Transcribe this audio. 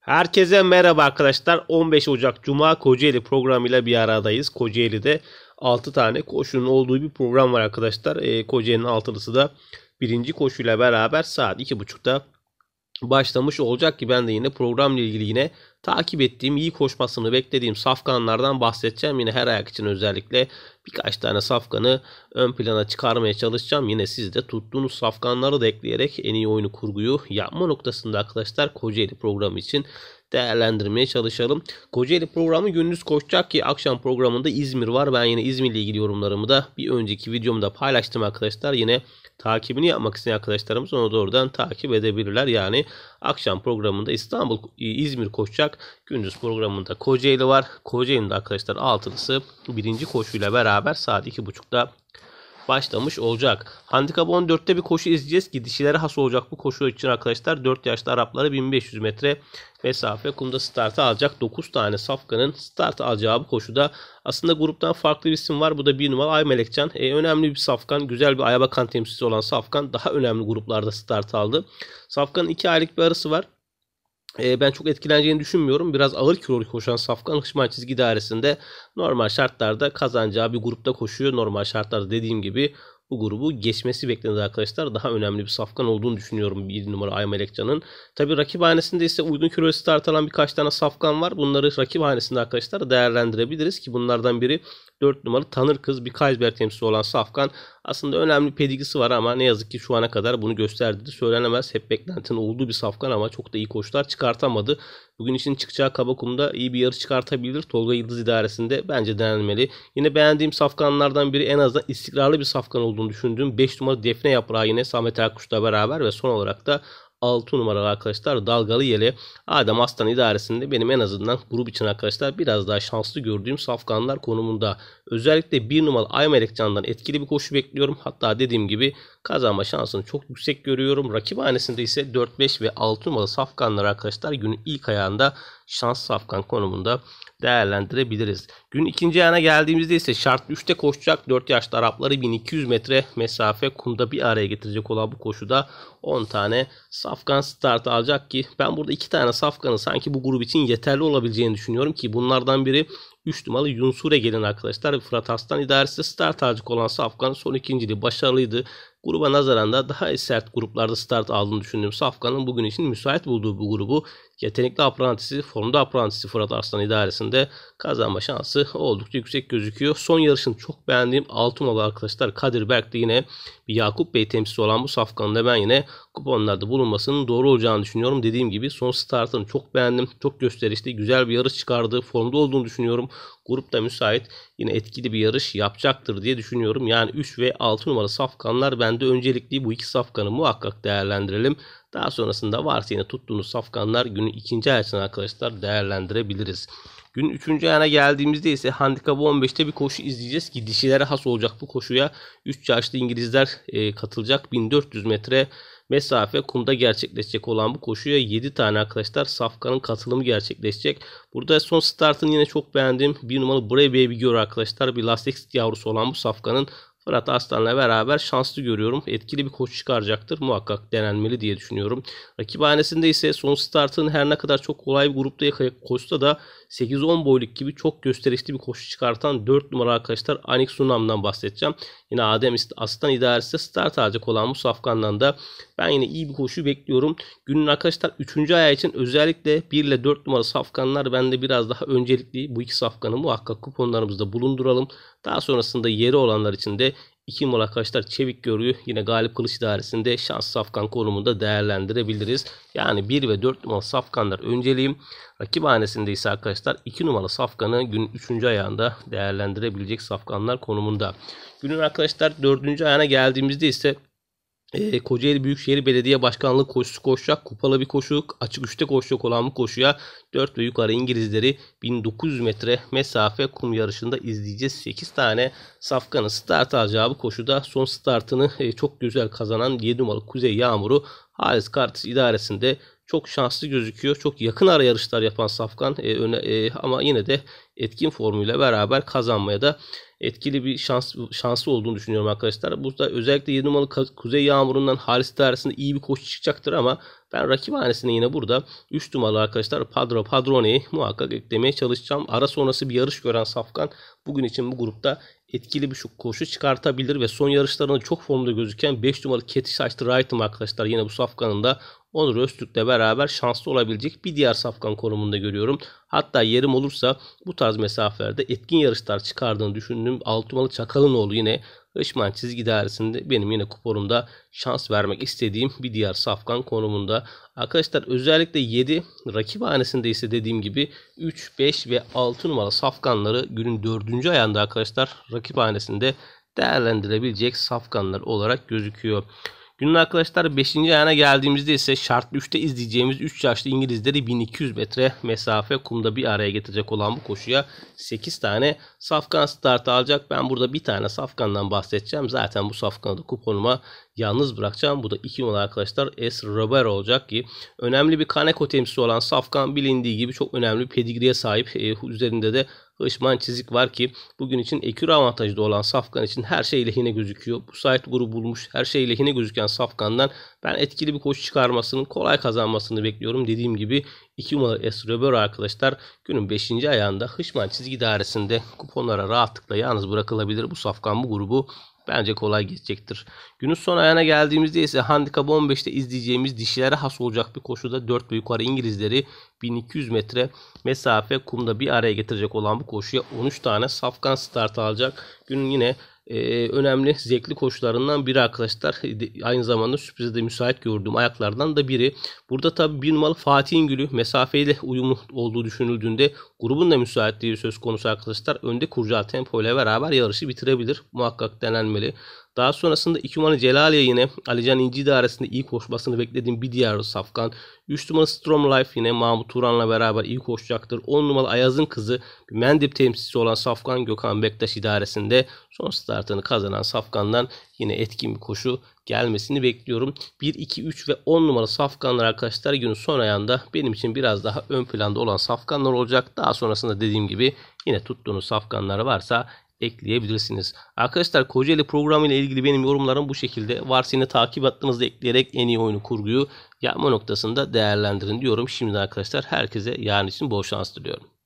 Herkese merhaba arkadaşlar. 15 Ocak Cuma Kocaeli programıyla bir aradayız. Kocaeli'de 6 tane koşunun olduğu bir program var arkadaşlar. Ee, Kocaeli'nin altılısı da birinci koşuyla beraber saat 2.30'da başlamış olacak ki ben de yine programla ilgili yine takip ettiğim, iyi koşmasını beklediğim safkanlardan bahsedeceğim. Yine her ayak için özellikle birkaç tane safkanı ön plana çıkarmaya çalışacağım. Yine siz de tuttuğunuz safkanları da ekleyerek en iyi oyunu kurguyu yapma noktasında arkadaşlar Kocaeli programı için değerlendirmeye çalışalım. Kocaeli programı gündüz koşacak ki akşam programında İzmir var. Ben yine İzmir ile ilgili yorumlarımı da bir önceki videomda paylaştım arkadaşlar. Yine takibini yapmak isteyen arkadaşlarımız onu doğrudan takip edebilirler. Yani akşam programında İstanbul İzmir koşacak. Gündüz programında Kocaeli var. Kocaeli'nde arkadaşlar altılısı birinci koşuyla beraber saat 2.30'da başlamış olacak. Handikap 14'te bir koşu izleyeceğiz ki dişilere has olacak bu koşu için arkadaşlar 4 yaşlı Arapları 1500 metre mesafe kumda startı alacak. 9 tane safkanın start alacağı bu koşuda aslında gruptan farklı bir isim var. Bu da bir numara Ay Melekcan. E, önemli bir safkan. Güzel bir Ayabakan temsilcisi olan safkan daha önemli gruplarda start aldı. Safkanın 2 aylık bir arası var e, ben çok etkileneceğini düşünmüyorum. Biraz ağır kilolu koşan Safkan Hışman çizgi dairesinde normal şartlarda kazanacağı bir grupta koşuyor. Normal şartlarda dediğim gibi bu grubu geçmesi bekleniyor arkadaşlar. Daha önemli bir safkan olduğunu düşünüyorum 1 numara Ay Aymelekcan'ın. Tabi rakip hanesinde ise uygun kürosite artan birkaç tane safkan var. Bunları rakip hanesinde arkadaşlar değerlendirebiliriz ki bunlardan biri 4 numaralı Tanır Kız bir Kaysberg temsilcisi olan Safkan aslında önemli pedigisi var ama ne yazık ki şu ana kadar bunu gösterdi. Söylenemez hep beklentinin olduğu bir Safkan ama çok da iyi koşular çıkartamadı. Bugün için çıkacağı Kabakum'da iyi bir yarış çıkartabilir. Tolga Yıldız idaresinde bence denenmeli. Yine beğendiğim Safkanlardan biri en azından istikrarlı bir Safkan olduğunu olduğunu düşündüğüm 5 numara Defne Yaprağı yine Samet Erkuş'la beraber ve son olarak da 6 numaralı arkadaşlar dalgalı yeli Adem Aslan idaresinde benim en azından grup için arkadaşlar biraz daha şanslı gördüğüm safkanlar konumunda. Özellikle 1 numaralı Aymelek Can'dan etkili bir koşu bekliyorum. Hatta dediğim gibi kazanma şansını çok yüksek görüyorum. Rakip hanesinde ise 4-5 ve 6 numaralı safkanlar arkadaşlar günün ilk ayağında şans safkan konumunda değerlendirebiliriz. Gün ikinci ayağına geldiğimizde ise şart 3'te koşacak 4 yaşlı Arapları 1200 metre mesafe kumda bir araya getirecek olan bu koşuda 10 tane safkan start alacak ki ben burada 2 tane safkanı sanki bu grup için yeterli olabileceğini düşünüyorum ki bunlardan biri 3 numaralı Yunsure gelin arkadaşlar. Fırat Aslan idaresi start harcık olan Safkan son ikinciliği başarılıydı. Gruba nazaran da daha sert gruplarda start aldığını düşündüğüm Safkan'ın bugün için müsait bulduğu bu grubu yetenekli aprantisi, formda aprantisi Fırat Aslan idaresinde kazanma şansı oldukça yüksek gözüküyor. Son yarışın çok beğendiğim altın olan arkadaşlar Kadir Berk de yine bir Yakup Bey temsilcisi olan bu Safkan'ın da ben yine kuponlarda bulunmasının doğru olacağını düşünüyorum. Dediğim gibi son startını çok beğendim. Çok gösterişli, güzel bir yarış çıkardı. Formda olduğunu düşünüyorum. Grupta müsait yine etkili bir yarış yapacaktır diye düşünüyorum. Yani 3 ve 6 numara safkanlar bende öncelikli bu iki safkanı muhakkak değerlendirelim. Daha sonrasında varsa yine tuttuğunuz safkanlar günün ikinci ayasını arkadaşlar değerlendirebiliriz. Gün üçüncü ayağına geldiğimizde ise handikapı 15'te bir koşu izleyeceğiz ki dişilere has olacak bu koşuya. 3 yaşlı İngilizler e, katılacak 1400 metre mesafe kumda gerçekleşecek olan bu koşuya 7 tane arkadaşlar safkanın katılımı gerçekleşecek. Burada son startını yine çok beğendiğim bir numaralı Brave Baby gör arkadaşlar. Bir lastik yavrusu olan bu safkanın Fırat Aslan'la beraber şanslı görüyorum. Etkili bir koşu çıkaracaktır. Muhakkak denenmeli diye düşünüyorum. Rakibhanesinde ise son startın her ne kadar çok kolay bir grupta koşsa da 8-10 boyluk gibi çok gösterişli bir koşu çıkartan 4 numara arkadaşlar Anik Sunam'dan bahsedeceğim. Yine Adem Aslan idaresi start alacak olan bu safkandan da ben yine iyi bir koşu bekliyorum. Günün arkadaşlar 3. ayağı için özellikle 1 ile 4 numara safkanlar bende biraz daha öncelikli. Bu iki safkanı muhakkak kuponlarımızda bulunduralım. Daha sonrasında yeri olanlar için de 2 numara arkadaşlar Çevik Görü'yü yine Galip Kılıç Dairesi'nde şans safkan konumunda değerlendirebiliriz. Yani 1 ve 4 numaralı safkanlar önceliğim. Rakip hanesinde ise arkadaşlar 2 numaralı safkanı gün 3. ayağında değerlendirebilecek safkanlar konumunda. Günün arkadaşlar 4. ayağına geldiğimizde ise e, Kocaeli Büyükşehir Belediye Başkanlığı koşusu koşacak. Kupalı bir koşu, açık üçte koşacak olan bu koşuya 4 ve yukarı İngilizleri 1900 metre mesafe kum yarışında izleyeceğiz. 8 tane safkanın start alacağı bu koşuda son startını e, çok güzel kazanan 7 numaralı Kuzey Yağmur'u Halis Kartis idaresinde çok şanslı gözüküyor. Çok yakın ara yarışlar yapan Safkan e, öne, e, ama yine de etkin formuyla beraber kazanmaya da etkili bir şans şansı olduğunu düşünüyorum arkadaşlar. Burada özellikle 7 numaralı Kuzey Yağmuru'ndan Halis Dairesi'nde iyi bir koşu çıkacaktır ama ben rakip hanesine yine burada 3 numaralı arkadaşlar Padro Padrone'yi muhakkak eklemeye çalışacağım. Ara sonrası bir yarış gören Safkan bugün için bu grupta etkili bir koşu çıkartabilir ve son yarışlarında çok formda gözüken 5 numaralı Ketiş Saçlı Wright'ım arkadaşlar. Yine bu safkanın da Onur Öztürk'le beraber şanslı olabilecek bir diğer safkan konumunda görüyorum. Hatta yerim olursa bu tarz mesafelerde etkin yarışlar çıkardığını düşündüğüm Altımalı Çakalın oğlu yine Işman çizgi dairesinde benim yine kuponumda şans vermek istediğim bir diğer safkan konumunda. Arkadaşlar özellikle 7 rakip hanesinde ise dediğim gibi 3, 5 ve 6 numara safkanları günün 4. ayağında arkadaşlar rakip hanesinde değerlendirebilecek safkanlar olarak gözüküyor. Günün arkadaşlar 5. ayağına geldiğimizde ise şartlı 3'te izleyeceğimiz 3 yaşlı İngilizleri 1200 metre mesafe kumda bir araya getirecek olan bu koşuya 8 tane safkan startı alacak. Ben burada bir tane safkandan bahsedeceğim. Zaten bu safkanı da kuponuma yalnız bırakacağım. Bu da 2 numara arkadaşlar S. Robero olacak ki önemli bir Kaneko temsilcisi olan Safkan bilindiği gibi çok önemli bir pedigriye sahip. Ee, üzerinde de Hışman Çizik var ki bugün için ekür avantajlı olan Safkan için her şey lehine gözüküyor. Bu site grubu bulmuş her şey lehine gözüken Safkan'dan ben etkili bir koşu çıkarmasının kolay kazanmasını bekliyorum. Dediğim gibi 2 numaralı Esröbör arkadaşlar günün 5. ayağında Hışman çizgi dairesinde kuponlara rahatlıkla yalnız bırakılabilir. Bu Safkan bu grubu Bence kolay geçecektir. Günün son ayağına geldiğimizde ise handikap 15'te izleyeceğimiz dişilere has olacak bir koşuda 4 ve yukarı İngilizleri 1200 metre mesafe kumda bir araya getirecek olan bu koşuya 13 tane safkan start alacak. Günün yine ee, önemli zevkli koşularından biri arkadaşlar. Aynı zamanda sürprize de müsait gördüğüm ayaklardan da biri. Burada tabi bir numaralı Fatih'in gülü mesafeyle uyumlu olduğu düşünüldüğünde grubun da müsaitliği söz konusu arkadaşlar. Önde kuracağı tempo ile beraber yarışı bitirebilir. Muhakkak denenmeli. Daha sonrasında 2 numara Celaliye yine Alican İnci idaresinde iyi koşmasını beklediğim bir diğer safkan. 3 numara Strom Life yine Mahmut Turan'la beraber iyi koşacaktır. 10 numara Ayaz'ın kızı Mendip temsilcisi olan Safkan Gökhan Bektaş idaresinde son startını kazanan Safkan'dan yine etkin bir koşu gelmesini bekliyorum. 1, 2, 3 ve 10 numara safkanlar arkadaşlar günün son ayağında benim için biraz daha ön planda olan safkanlar olacak. Daha sonrasında dediğim gibi yine tuttuğunuz safkanlar varsa ekleyebilirsiniz. Arkadaşlar Kocaeli programı ile ilgili benim yorumlarım bu şekilde. Varsini takip hattınızda ekleyerek en iyi oyunu kurguyu yapma noktasında değerlendirin diyorum. Şimdi arkadaşlar herkese yarın için bol şans diliyorum.